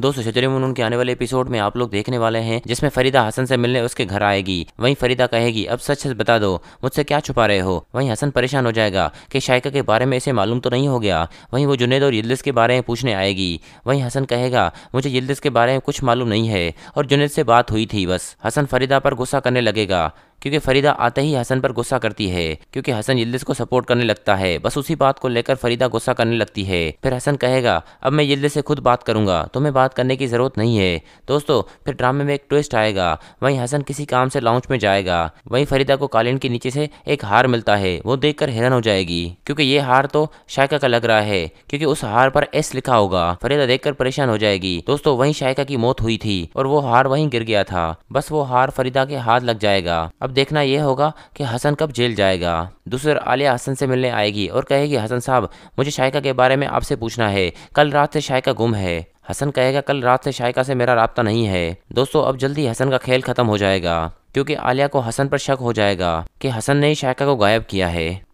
दोस्तों शजरी मुनून के आने वाले एपिसोड में आप लोग देखने वाले हैं जिसमें फरीदा हसन से मिलने उसके घर आएगी वहीं फरीदा कहेगी अब सच सच बता दो मुझसे क्या छुपा रहे हो वहीं हसन परेशान हो जाएगा कि शायका के बारे में इसे मालूम तो नहीं हो गया वहीं वो जुनेद और यिल्दिस के बारे में पूछने आएगी वहीं हसन कहेगा मुझे यिल्दिस के बारे में कुछ मालूम नहीं है और जुनेद से बात हुई थी बस हसन फरीदा पर गुस्सा करने लगेगा क्योंकि फरीदा आते ही हसन पर गुस्सा करती है क्योंकि हसन यिल्दिस को सपोर्ट करने लगता है बस उसी बात को लेकर फरीदा गुस्सा करने लगती है फिर हसन कहेगा अब मैं यिल्दिस से खुद बात करूंगा तुम्हें बात करने की ज़रूरत नहीं है दोस्तों फिर ड्रामे में एक ट्विस्ट आएगा वहीं हसन किसी काम से लॉन्च में जाएगा वहीं फरीदा को कालीन के नीचे से एक हार मिलता है वो कर हैरान हो जाएगी क्योंकि ये हार तो शायका का लग रहा है क्योंकि उस हार पर एस लिखा होगा फरीदा देखकर परेशान हो जाएगी दोस्तों वहीं शायका की मौत हुई थी और वो हार वहीं गिर गया था बस वो हार फरीदा के हाथ लग जाएगा अब देखना यह होगा कि हसन कब जेल जाएगा दूसर आलिया हसन से मिलने आएगी और कहेगी हसन साहब मुझे शायका के बारे में आपसे पूछना है कल रात से शायका गुम है हसन कहेगा कल रात से शायका से मेरा रबता नहीं है दोस्तों अब जल्दी हसन का खेल खत्म हो जाएगा क्योंकि आलिया को हसन पर शक हो जाएगा कि हसन ने ही शायका को गायब किया है